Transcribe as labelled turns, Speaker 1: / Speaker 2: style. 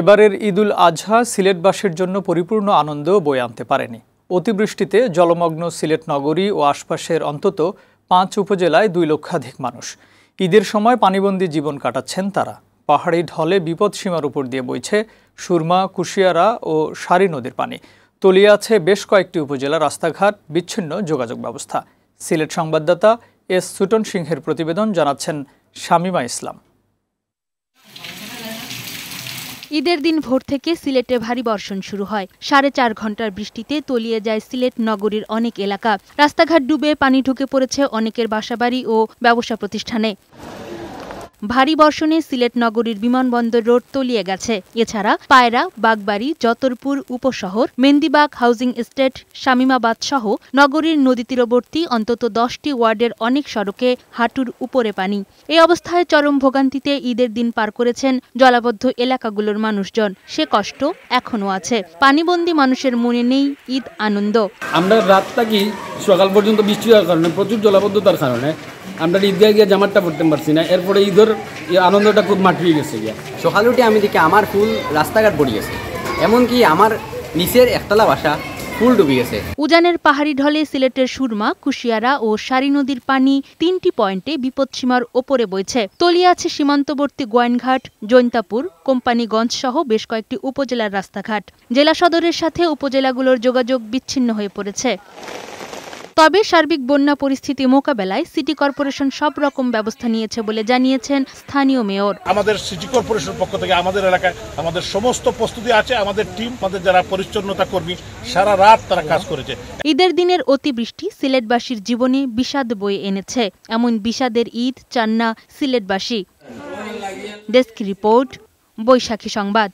Speaker 1: এবারের ঈদুল আজহা সিলেটবাসীর জন্য পরিপূর্ণ আনন্দ বয়ে আনতে পারেনি অতিবৃষ্টিতে জলমগ্ন সিলেট নগরী ও আশপাশের অন্তত পাঁচ উপজেলায় দুই লক্ষাধিক মানুষ ঈদের সময় পানিবন্দী জীবন কাটাচ্ছেন তারা পাহাড়ি ঢলে বিপদ সীমার উপর দিয়ে বইছে সুরমা কুশিয়ারা ও সারি নদীর পানি তলিয়ে আছে বেশ কয়েকটি উপজেলা রাস্তাঘাট বিচ্ছিন্ন যোগাযোগ ব্যবস্থা সিলেট সংবাদদাতা এস সুটন সিংহের প্রতিবেদন জানাচ্ছেন শামিমা ইসলাম
Speaker 2: ঈদের দিন ভোর থেকে সিলেটে ভারী বর্ষণ শুরু হয় সাড়ে চার ঘন্টার বৃষ্টিতে তলিয়ে যায় সিলেট নগরীর অনেক এলাকা রাস্তাঘাট ডুবে পানি ঢুকে পড়েছে অনেকের বাসাবাড়ি ও ব্যবসা প্রতিষ্ঠানে ভারী বর্ষণে সিলেট নগরীর বিমানবন্দর রোড তলিয়ে গেছে এছাড়া পায়রা বাগবাড়ি যতরপুর উপশহর মেন্দিবাগ হাউজিং এস্টেট শামিমাবাদ সহ নগরীর নদী তীরবর্তী অন্তত দশটি ওয়ার্ডের অনেক সড়কে হাঁটুর উপরে পানি এ অবস্থায় চরম ভোগান্তিতে ঈদের দিন পার করেছেন জলাবদ্ধ এলাকাগুলোর মানুষজন সে কষ্ট এখনও আছে পানিবন্দী মানুষের মনে নেই ঈদ আনন্দ
Speaker 1: আমরা রাত থাকি সকাল পর্যন্ত বৃষ্টি হওয়ার কারণে প্রচুর জলাবদ্ধতার কারণে আমরা ঈদগাহ গিয়ে জামাতটা পড়তে পারছি না এরপরে ঈদের আনন্দটা খুব মাটিয়ে গেছে গিয়া সকাল উঠে আমি দেখি আমার ফুল রাস্তাঘাট পড়ে গেছে এমনকি আমার নিচের একতলা বাসা ফুল ডুবে গেছে
Speaker 2: উজানের পাহাড়ি ঢলে সিলেটের সুরমা কুশিয়ারা ও সারি নদীর পানি তিনটি পয়েন্টে বিপদসীমার ওপরে বইছে তলিয়ে আছে সীমান্তবর্তী গোয়েনঘাট জৈন্তাপুর কোম্পানিগঞ্জ সহ বেশ কয়েকটি উপজেলার রাস্তাঘাট জেলা সদরের সাথে উপজেলাগুলোর যোগাযোগ বিচ্ছিন্ন হয়ে পড়েছে তবে সার্বিক বন্যা পরিস্থিতি মোকাবেলায় সিটি কর্পোরেশন সব রকম ব্যবস্থা নিয়েছে বলে জানিয়েছেন স্থানীয় মেয়র
Speaker 3: আমাদের সিটি কর্পোরেশন পক্ষ থেকে আমাদের এলাকায় আমাদের সমস্ত প্রস্তুতি আছে আমাদের টিম আমাদের যারা পরিচ্ছন্নতা কর্মী সারা রাত তারা কাজ করেছে
Speaker 2: ঈদের দিনের অতিবৃষ্টি সিলেটবাসীর জীবনে বিষাদ বয়ে এনেছে এমন বিষাদের ঈদ চান না সিলেটবাসী ডেস্ক রিপোর্ট বৈশাখী সংবাদ